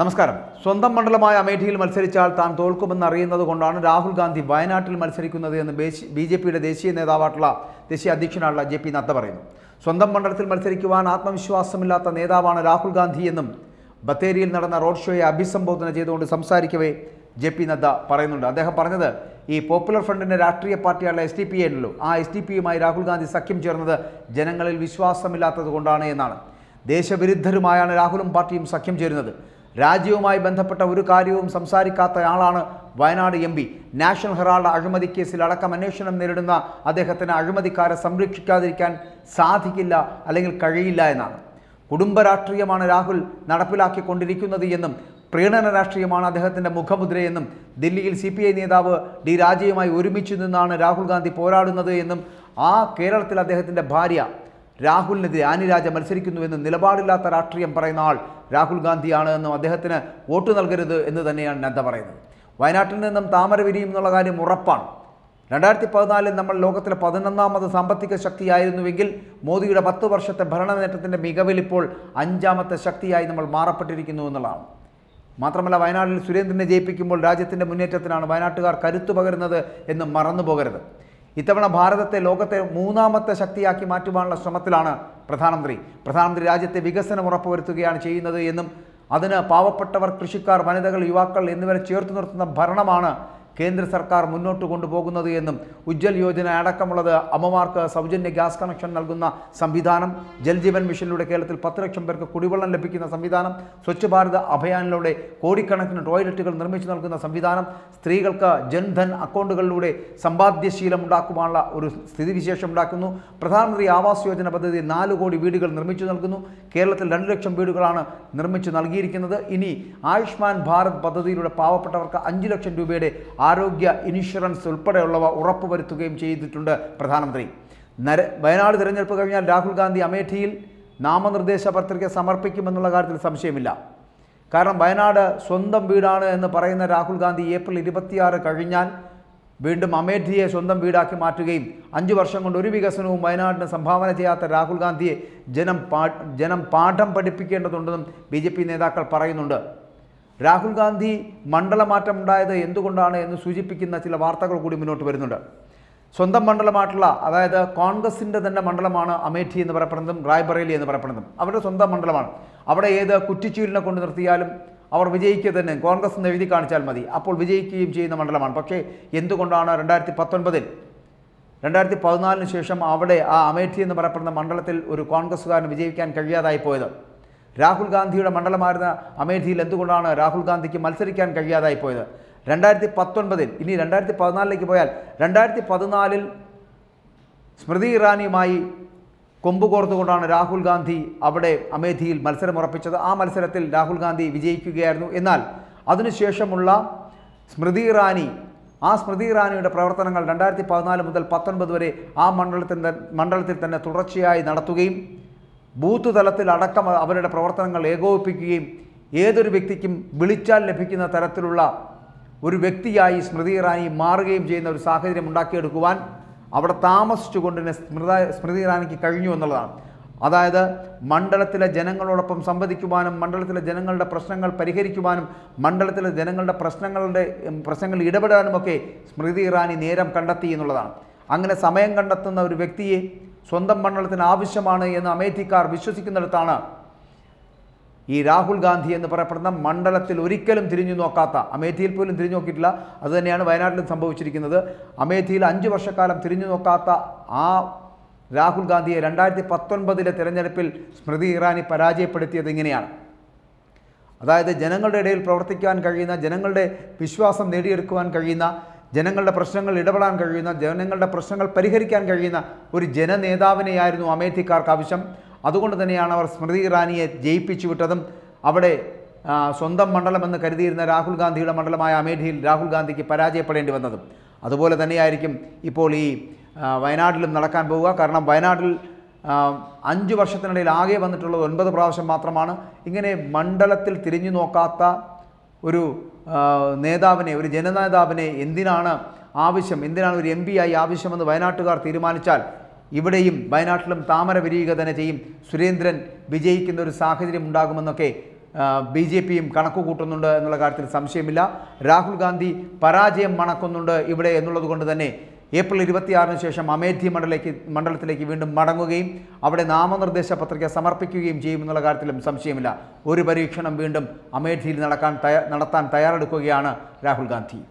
നമസ്കാരം സ്വന്തം മണ്ഡലമായ അമേഠിയിൽ മത്സരിച്ചാൽ താൻ തോൽക്കുമെന്ന് അറിയുന്നത് കൊണ്ടാണ് രാഹുൽ ഗാന്ധി വയനാട്ടിൽ മത്സരിക്കുന്നത് എന്ന് ബി ജെ പിയുടെ ദേശീയ നേതാവായിട്ടുള്ള ദേശീയ അധ്യക്ഷനായിട്ടുള്ള ജെ പി നദ്ദ പറയുന്നു സ്വന്തം മണ്ഡലത്തിൽ മത്സരിക്കുവാൻ ആത്മവിശ്വാസമില്ലാത്ത നേതാവാണ് രാഹുൽ ഗാന്ധി എന്നും ബത്തേരിയിൽ നടന്ന റോഡ് ഷോയെ അഭിസംബോധന ചെയ്തുകൊണ്ട് സംസാരിക്കവേ ജെ പി നദ്ദ പറയുന്നുണ്ട് അദ്ദേഹം പറഞ്ഞത് ഈ പോപ്പുലർ ഫ്രണ്ടിൻ്റെ രാഷ്ട്രീയ പാർട്ടിയായുള്ള എസ് ടി പി ആണല്ലോ ആ എസ് ടി പിയുമായി രാഹുൽ ഗാന്ധി സഖ്യം ചേർന്നത് ജനങ്ങളിൽ വിശ്വാസമില്ലാത്തത് കൊണ്ടാണ് എന്നാണ് ദേശവിരുദ്ധരുമായാണ് രാഹുലും പാർട്ടിയും സഖ്യം ചേരുന്നത് രാജ്യവുമായി ബന്ധപ്പെട്ട ഒരു കാര്യവും സംസാരിക്കാത്ത ആളാണ് Wayanad M P national herald അഴിമതി കേസിൽ അടക്കം അന്വേഷണം നേരിടുന്ന അദ്ദേഹത്തിന് അഴിമതിക്കാരെ സംരക്ഷിക്കാതിരിക്കാൻ സാധിക്കില്ല അല്ലെങ്കിൽ കഴിയില്ല എന്നാണ് കുടുംബ രാഷ്ട്രീയമാണ് രാഹുൽ നടപ്പിലാക്കിക്കൊണ്ടിരിക്കുന്നത് എന്നും പ്രീണന രാഷ്ട്രീയമാണ് അദ്ദേഹത്തിൻ്റെ മുഖമുദ്രയെന്നും ദില്ലിയിൽ സി പി ഐ നേതാവ് ഡി രാജയുമായി ഒരുമിച്ച് നിന്നാണ് രാഹുൽ ഗാന്ധി പോരാടുന്നത് എന്നും ആ കേരളത്തിൽ അദ്ദേഹത്തിൻ്റെ ഭാര്യ രാഹുലിനെതിരെ ആനിരാജ മത്സരിക്കുന്നുവെന്ന് നിലപാടില്ലാത്ത രാഷ്ട്രീയം പറയുന്ന ആൾ രാഹുൽ ഗാന്ധിയാണ് എന്നും അദ്ദേഹത്തിന് വോട്ട് നൽകരുത് എന്ന് തന്നെയാണ് നദ്ദ പറയുന്നത് വയനാട്ടിൽ നിന്നും താമര വിരിയും എന്നുള്ള കാര്യം ഉറപ്പാണ് രണ്ടായിരത്തി പതിനാലിൽ നമ്മൾ ലോകത്തിലെ പതിനൊന്നാമത് സാമ്പത്തിക ശക്തിയായിരുന്നുവെങ്കിൽ മോദിയുടെ പത്ത് വർഷത്തെ ഭരണ നേട്ടത്തിൻ്റെ മികവിൽ ഇപ്പോൾ അഞ്ചാമത്തെ ശക്തിയായി നമ്മൾ മാറപ്പെട്ടിരിക്കുന്നു എന്നുള്ളതാണ് മാത്രമല്ല വയനാട്ടിൽ സുരേന്ദ്രനെ ജയിപ്പിക്കുമ്പോൾ രാജ്യത്തിൻ്റെ മുന്നേറ്റത്തിനാണ് വയനാട്ടുകാർ കരുത്തു പകരുന്നത് എന്ന് മറന്നു പോകരുത് ഇത്തവണ ഭാരതത്തെ ലോകത്തെ മൂന്നാമത്തെ ശക്തിയാക്കി മാറ്റുവാനുള്ള ശ്രമത്തിലാണ് പ്രധാനമന്ത്രി പ്രധാനമന്ത്രി രാജ്യത്തെ വികസനം ഉറപ്പുവരുത്തുകയാണ് ചെയ്യുന്നത് എന്നും അതിന് പാവപ്പെട്ടവർ കൃഷിക്കാർ വനിതകൾ യുവാക്കൾ എന്നിവരെ ചേർത്ത് നിർത്തുന്ന ഭരണമാണ് കേന്ദ്ര സർക്കാർ മുന്നോട്ട് കൊണ്ടുപോകുന്നത് എന്നും ഉജ്ജൽ യോജന അടക്കമുള്ളത് അമ്മമാർക്ക് സൗജന്യ ഗ്യാസ് കണക്ഷൻ നൽകുന്ന സംവിധാനം ജൽജീവൻ മിഷനിലൂടെ കേരളത്തിൽ പത്ത് ലക്ഷം പേർക്ക് കുടിവെള്ളം ലഭിക്കുന്ന സംവിധാനം സ്വച്ഛ് ഭാരത് അഭയാനിലൂടെ കോടിക്കണക്കിന് ടോയ്ലറ്റുകൾ നിർമ്മിച്ചു നൽകുന്ന സംവിധാനം സ്ത്രീകൾക്ക് ജൻധൻ അക്കൗണ്ടുകളിലൂടെ സമ്പാദ്യശീലം ഉണ്ടാക്കുവാനുള്ള ഒരു സ്ഥിതിവിശേഷം ഉണ്ടാക്കുന്നു പ്രധാനമന്ത്രി ആവാസ് യോജന പദ്ധതി നാല് കോടി വീടുകൾ നിർമ്മിച്ചു നൽകുന്നു കേരളത്തിൽ രണ്ട് ലക്ഷം വീടുകളാണ് നിർമ്മിച്ചു നൽകിയിരിക്കുന്നത് ഇനി ആയുഷ്മാൻ ഭാരത് പദ്ധതിയിലൂടെ പാവപ്പെട്ടവർക്ക് അഞ്ച് ലക്ഷം രൂപയുടെ ആരോഗ്യ ഇൻഷുറൻസ് ഉൾപ്പെടെയുള്ളവ ഉറപ്പുവരുത്തുകയും ചെയ്തിട്ടുണ്ട് പ്രധാനമന്ത്രി നര വയനാട് തിരഞ്ഞെടുപ്പ് കഴിഞ്ഞാൽ രാഹുൽ ഗാന്ധി അമേഠിയിൽ നാമനിർദ്ദേശ പത്രിക സമർപ്പിക്കുമെന്നുള്ള കാര്യത്തിൽ സംശയമില്ല കാരണം വയനാട് സ്വന്തം വീടാണ് എന്ന് പറയുന്ന രാഹുൽ ഗാന്ധി ഏപ്രിൽ ഇരുപത്തിയാറ് കഴിഞ്ഞാൽ വീണ്ടും അമേഠിയെ സ്വന്തം വീടാക്കി മാറ്റുകയും അഞ്ചു വർഷം കൊണ്ട് ഒരു വികസനവും വയനാടിന് സംഭാവന ചെയ്യാത്ത രാഹുൽ ഗാന്ധിയെ ജനം പാ ജനം പാഠം പഠിപ്പിക്കേണ്ടതുണ്ടെന്നും ബി നേതാക്കൾ പറയുന്നുണ്ട് രാഹുൽ ഗാന്ധി മണ്ഡലമാറ്റമുണ്ടായത് എന്തുകൊണ്ടാണ് എന്ന് സൂചിപ്പിക്കുന്ന ചില വാർത്തകൾ കൂടി മുന്നോട്ട് വരുന്നുണ്ട് സ്വന്തം മണ്ഡലമായിട്ടുള്ള അതായത് കോൺഗ്രസിൻ്റെ തന്നെ മണ്ഡലമാണ് അമേഠി എന്ന് പറയപ്പെടുന്നതും റായ്ബറേലി എന്ന് പറയപ്പെടുന്നതും അവരുടെ സ്വന്തം മണ്ഡലമാണ് അവിടെ ഏത് കുറ്റിച്ചീലിനെ കൊണ്ട് നിർത്തിയാലും അവർ വിജയിക്കുക തന്നെ കോൺഗ്രസ് എന്ന് എഴുതി കാണിച്ചാൽ മതി അപ്പോൾ വിജയിക്കുകയും ചെയ്യുന്ന മണ്ഡലമാണ് പക്ഷേ എന്തുകൊണ്ടാണ് രണ്ടായിരത്തി പത്തൊൻപതിൽ രണ്ടായിരത്തി പതിനാലിന് ശേഷം അവിടെ ആ അമേഠി എന്ന് പറയപ്പെടുന്ന മണ്ഡലത്തിൽ ഒരു കോൺഗ്രസ്സുകാരന് വിജയിക്കാൻ കഴിയാതായി പോയത് രാഹുൽ ഗാന്ധിയുടെ മണ്ഡലമായിരുന്ന അമേഠിയിൽ എന്തുകൊണ്ടാണ് രാഹുൽ ഗാന്ധിക്ക് മത്സരിക്കാൻ കഴിയാതായി പോയത് രണ്ടായിരത്തി പത്തൊൻപതിൽ ഇനി രണ്ടായിരത്തി പതിനാലിലേക്ക് പോയാൽ രണ്ടായിരത്തി പതിനാലിൽ സ്മൃതി ഇറാനിയുമായി കൊമ്പുകോർത്തുകൊണ്ടാണ് രാഹുൽ ഗാന്ധി അവിടെ അമേഠിയിൽ മത്സരമുറപ്പിച്ചത് ആ മത്സരത്തിൽ രാഹുൽ ഗാന്ധി വിജയിക്കുകയായിരുന്നു എന്നാൽ അതിനുശേഷമുള്ള സ്മൃതി ഇറാനി ആ സ്മൃതി ഇറാനിയുടെ പ്രവർത്തനങ്ങൾ രണ്ടായിരത്തി പതിനാല് മുതൽ പത്തൊൻപത് വരെ ആ മണ്ഡലത്തിൽ മണ്ഡലത്തിൽ തന്നെ തുടർച്ചയായി നടത്തുകയും ബൂത്ത് തലത്തിലടക്കം അവരുടെ പ്രവർത്തനങ്ങൾ ഏകോപിപ്പിക്കുകയും ഏതൊരു വ്യക്തിക്കും വിളിച്ചാൽ ലഭിക്കുന്ന തരത്തിലുള്ള ഒരു വ്യക്തിയായി സ്മൃതി ഇറാനി മാറുകയും ചെയ്യുന്ന ഒരു സാഹചര്യം ഉണ്ടാക്കിയെടുക്കുവാൻ അവിടെ താമസിച്ചുകൊണ്ട് തന്നെ സ്മൃത സ്മൃതി ഇറാനിക്ക് കഴിഞ്ഞു എന്നുള്ളതാണ് അതായത് മണ്ഡലത്തിലെ ജനങ്ങളോടൊപ്പം സംവദിക്കുവാനും മണ്ഡലത്തിലെ ജനങ്ങളുടെ പ്രശ്നങ്ങൾ പരിഹരിക്കുവാനും മണ്ഡലത്തിലെ ജനങ്ങളുടെ പ്രശ്നങ്ങളുടെ പ്രശ്നങ്ങളിൽ ഇടപെടാനുമൊക്കെ സ്മൃതി ഇറാനി നേരം കണ്ടെത്തി എന്നുള്ളതാണ് അങ്ങനെ സമയം കണ്ടെത്തുന്ന ഒരു വ്യക്തിയെ സ്വന്തം മണ്ഡലത്തിന് ആവശ്യമാണ് എന്ന് അമേഠിക്കാർ വിശ്വസിക്കുന്നിടത്താണ് ഈ രാഹുൽ ഗാന്ധി എന്ന് പറയപ്പെടുന്ന മണ്ഡലത്തിൽ ഒരിക്കലും തിരിഞ്ഞു നോക്കാത്ത അമേഠിയിൽ പോലും തിരിഞ്ഞു നോക്കിയിട്ടില്ല അതുതന്നെയാണ് വയനാട്ടിലും സംഭവിച്ചിരിക്കുന്നത് അമേഠിയിൽ അഞ്ച് വർഷക്കാലം തിരിഞ്ഞു നോക്കാത്ത ആ രാഹുൽ ഗാന്ധിയെ രണ്ടായിരത്തി പത്തൊൻപതിലെ തിരഞ്ഞെടുപ്പിൽ സ്മൃതി ഇറാനി പരാജയപ്പെടുത്തിയത് ഇങ്ങനെയാണ് അതായത് ജനങ്ങളുടെ ഇടയിൽ പ്രവർത്തിക്കാൻ കഴിയുന്ന ജനങ്ങളുടെ വിശ്വാസം നേടിയെടുക്കുവാൻ കഴിയുന്ന ജനങ്ങളുടെ പ്രശ്നങ്ങൾ ഇടപെടാൻ കഴിയുന്ന ജനങ്ങളുടെ പ്രശ്നങ്ങൾ പരിഹരിക്കാൻ കഴിയുന്ന ഒരു ജനനേതാവിനെയായിരുന്നു അമേഠിക്കാർക്ക് ആവശ്യം അതുകൊണ്ട് തന്നെയാണ് അവർ സ്മൃതി ഇറാനിയെ ജയിപ്പിച്ചു വിട്ടതും അവിടെ സ്വന്തം മണ്ഡലമെന്ന് കരുതിയിരുന്ന രാഹുൽ ഗാന്ധിയുടെ മണ്ഡലമായ അമേഠിയിൽ രാഹുൽ ഗാന്ധിക്ക് പരാജയപ്പെടേണ്ടി വന്നതും അതുപോലെ തന്നെയായിരിക്കും ഇപ്പോൾ ഈ വയനാട്ടിലും നടക്കാൻ പോവുക കാരണം വയനാട്ടിൽ അഞ്ച് വർഷത്തിനിടയിൽ ആകെ വന്നിട്ടുള്ളത് ഒൻപത് പ്രാവശ്യം മാത്രമാണ് ഇങ്ങനെ മണ്ഡലത്തിൽ തിരിഞ്ഞു നോക്കാത്ത ഒരു നേതാവിനെ ഒരു ജനനേതാവിനെ എന്തിനാണ് ആവശ്യം എന്തിനാണ് ഒരു എം ആയി ആവശ്യമെന്ന് വയനാട്ടുകാർ തീരുമാനിച്ചാൽ ഇവിടെയും വയനാട്ടിലും താമര വിരിയുക തന്നെ ചെയ്യും സുരേന്ദ്രൻ വിജയിക്കുന്ന ഒരു സാഹചര്യം ഉണ്ടാകുമെന്നൊക്കെ ബി ജെ പിയും കണക്ക് കൂട്ടുന്നുണ്ട് എന്നുള്ള കാര്യത്തിൽ സംശയമില്ല രാഹുൽ ഗാന്ധി പരാജയം മണക്കുന്നുണ്ട് ഇവിടെ എന്നുള്ളത് കൊണ്ട് തന്നെ ഏപ്രിൽ ഇരുപത്തിയാറിന് ശേഷം അമേധി മണ്ഡലേക്ക് മണ്ഡലത്തിലേക്ക് വീണ്ടും മടങ്ങുകയും അവിടെ നാമനിർദ്ദേശ പത്രിക സമർപ്പിക്കുകയും ചെയ്യുമെന്നുള്ള കാര്യത്തിലും സംശയമില്ല ഒരു പരീക്ഷണം വീണ്ടും അമേധിയിൽ നടക്കാൻ നടത്താൻ തയ്യാറെടുക്കുകയാണ് രാഹുൽ ഗാന്ധി